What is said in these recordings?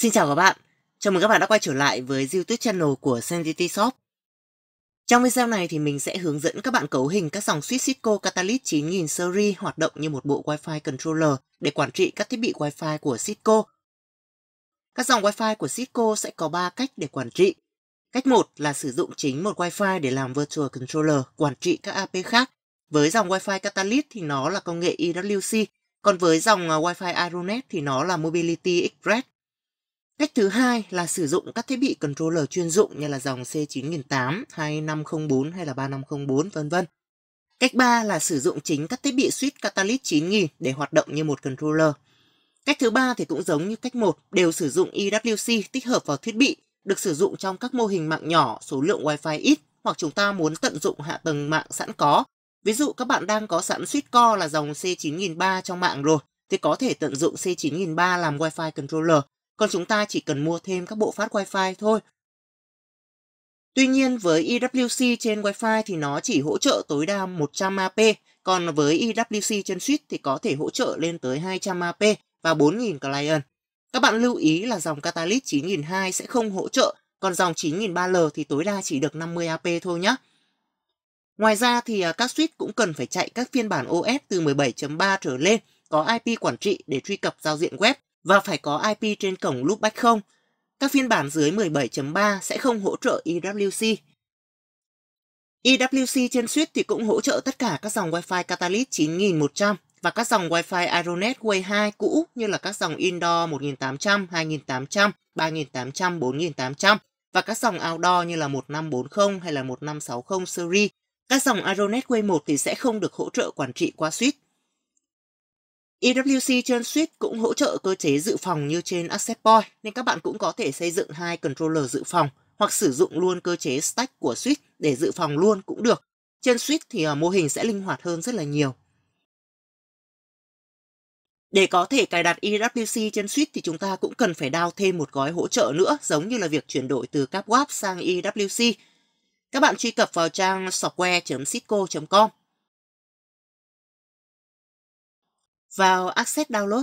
Xin chào các bạn, chào mừng các bạn đã quay trở lại với YouTube channel của Sanity Shop. Trong video này thì mình sẽ hướng dẫn các bạn cấu hình các dòng switch Cisco Catalyst 9000 series hoạt động như một bộ Wi-Fi controller để quản trị các thiết bị Wi-Fi của Cisco. Các dòng Wi-Fi của Cisco sẽ có 3 cách để quản trị. Cách 1 là sử dụng chính một Wi-Fi để làm virtual controller quản trị các AP khác. Với dòng Wi-Fi Catalyst thì nó là công nghệ EWC, còn với dòng ờ, Wi-Fi Aeronet thì nó là Mobility Express Cách thứ hai là sử dụng các thiết bị controller chuyên dụng như là dòng C9008, 2504 hay là 3504 vân vân. Cách 3 là sử dụng chính các thiết bị Switch Catalyst 9000 để hoạt động như một controller. Cách thứ ba thì cũng giống như cách 1, đều sử dụng EWC tích hợp vào thiết bị, được sử dụng trong các mô hình mạng nhỏ, số lượng Wi-Fi ít hoặc chúng ta muốn tận dụng hạ tầng mạng sẵn có. Ví dụ các bạn đang có sẵn Switch Core là dòng C9003 trong mạng rồi, thì có thể tận dụng C9003 làm Wi-Fi controller còn chúng ta chỉ cần mua thêm các bộ phát Wi-Fi thôi. Tuy nhiên với EWC trên Wi-Fi thì nó chỉ hỗ trợ tối đa 100 AP, còn với EWC trên switch thì có thể hỗ trợ lên tới 200 AP và 4.000 client. Các bạn lưu ý là dòng Catalyst 9002 sẽ không hỗ trợ, còn dòng 9003L thì tối đa chỉ được 50 AP thôi nhé. Ngoài ra thì à, các switch cũng cần phải chạy các phiên bản OS từ 17.3 trở lên, có IP quản trị để truy cập giao diện web và phải có IP trên cổng loopback không. Các phiên bản dưới 17.3 sẽ không hỗ trợ EWC. EWC trên suite thì cũng hỗ trợ tất cả các dòng Wi-Fi Catalyst 9100 và các dòng Wi-Fi Aeronet Way 2 cũ như là các dòng Indoor 1800, 2800, 3800, 4800 và các dòng outdoor như là 1540 hay là 1560 series. Các dòng Aeronet Way 1 thì sẽ không được hỗ trợ quản trị qua suite EWC trên switch cũng hỗ trợ cơ chế dự phòng như trên Access Point, nên các bạn cũng có thể xây dựng hai controller dự phòng hoặc sử dụng luôn cơ chế stack của switch để dự phòng luôn cũng được. Trên switch thì ờ, mô hình sẽ linh hoạt hơn rất là nhiều. Để có thể cài đặt EWC trên switch thì chúng ta cũng cần phải đao thêm một gói hỗ trợ nữa giống như là việc chuyển đổi từ CapWap sang EWC. Các bạn truy cập vào trang software.sitco.com vào Access Download.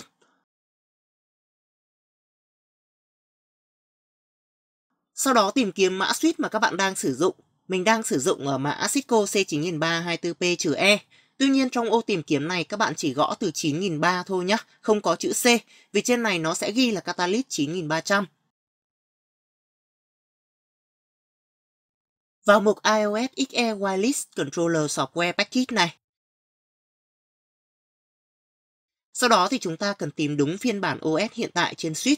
Sau đó tìm kiếm mã switch mà các bạn đang sử dụng. Mình đang sử dụng ở ờ, mã Cisco C9324P-E. Tuy nhiên trong ô tìm kiếm này các bạn chỉ gõ từ 9300 thôi nhé, không có chữ C, vì trên này nó sẽ ghi là Catalyst 9300. Vào mục iOS XE Wireless Controller Software Package này, Sau đó thì chúng ta cần tìm đúng phiên bản OS hiện tại trên switch.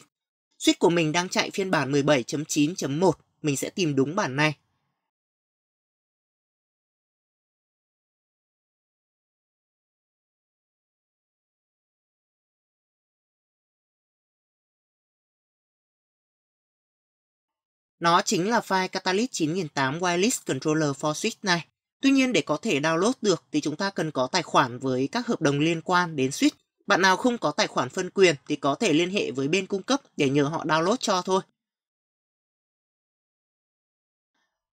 Switch của mình đang chạy phiên bản 17.9.1, mình sẽ tìm đúng bản này. Nó chính là file Catalyst 9008 Wireless Controller for Switch này. Tuy nhiên để có thể download được thì chúng ta cần có tài khoản với các hợp đồng liên quan đến Switch bạn nào không có tài khoản phân quyền thì có thể liên hệ với bên cung cấp để nhờ họ download cho thôi.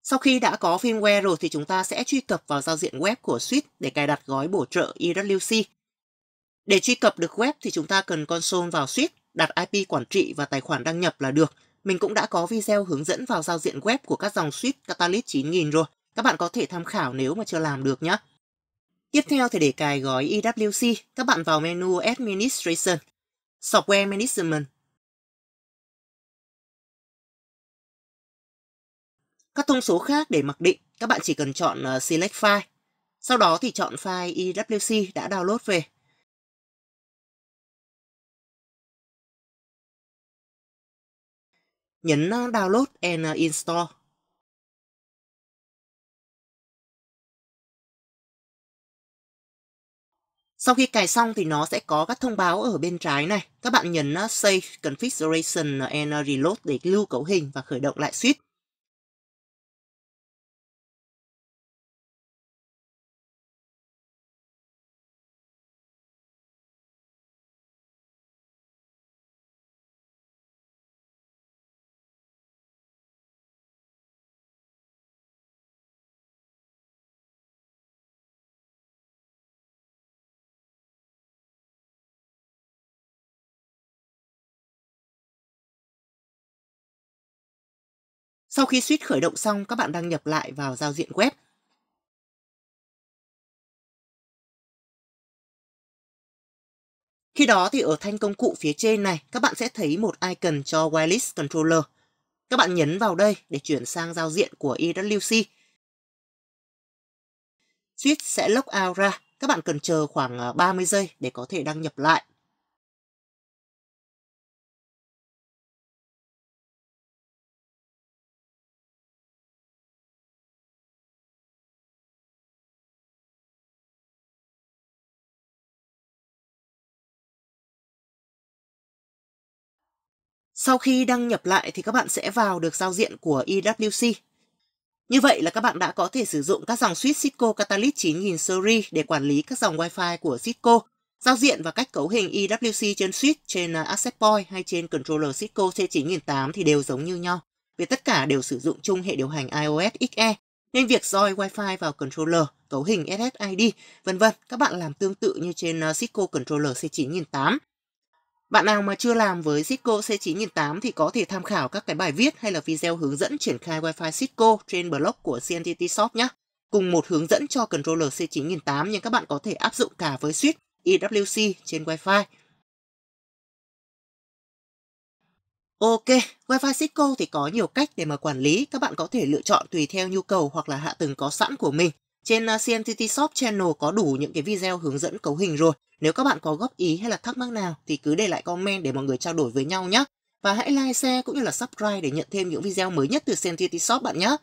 Sau khi đã có firmware rồi thì chúng ta sẽ truy cập vào giao diện web của Suite để cài đặt gói bổ trợ EWC. Để truy cập được web thì chúng ta cần console vào Suite, đặt IP quản trị và tài khoản đăng nhập là được. Mình cũng đã có video hướng dẫn vào giao diện web của các dòng Suite Catalyst 9000 rồi. Các bạn có thể tham khảo nếu mà chưa làm được nhé. Tiếp theo thì để cài gói EWC, các bạn vào menu Administration, Software Management. Các thông số khác để mặc định, các bạn chỉ cần chọn ờ, Select File. Sau đó thì chọn file EWC đã download về. Nhấn ờ, Download and ờ, Install. Sau khi cài xong thì nó sẽ có các thông báo ở bên trái này. Các bạn nhấn uh, Save Configuration and Reload để lưu cấu hình và khởi động lại suite. Sau khi suýt khởi động xong, các bạn đăng nhập lại vào giao diện web. Khi đó thì ở thanh công cụ phía trên này, các bạn sẽ thấy một icon cho Wireless Controller. Các bạn nhấn vào đây để chuyển sang giao diện của EWC. Switch sẽ lock out ra, các bạn cần chờ khoảng 30 à, giây để có thể đăng nhập lại. Sau khi đăng nhập lại thì các bạn sẽ vào được giao diện của EWC. Như vậy là các bạn đã có thể sử dụng các dòng switch Cisco Catalyst 9000 series để quản lý các dòng Wi-Fi của Cisco. Giao diện và cách cấu hình EWC trên switch, trên à, access point hay trên controller Cisco C9008 thì đều giống như nhau, vì tất cả đều sử dụng chung hệ điều hành iOS XE, nên việc roi Wi-Fi vào controller, cấu hình SSID, vân vân, các bạn làm tương tự như trên à, Cisco controller C9008. Bạn nào mà chưa làm với Cisco C9008 thì có thể tham khảo các cái bài viết hay là video hướng dẫn triển khai Wi-Fi Cisco trên blog của CNTT Shop nhé. Cùng một hướng dẫn cho controller C9008 nhưng các bạn có thể áp dụng cả với switch EWC trên Wi-Fi. Ok, Wi-Fi Cisco thì có nhiều cách để mà quản lý, các bạn có thể lựa chọn tùy theo nhu cầu hoặc là hạ tầng có sẵn của mình. Trên ờ, CMTT Shop Channel có đủ những cái video hướng dẫn cấu hình rồi. Nếu các bạn có góp ý hay là thắc mắc nào thì cứ để lại comment để mọi người trao đổi với nhau nhé. Và hãy like, share cũng như là subscribe để nhận thêm những video mới nhất từ CMTT Shop bạn nhé.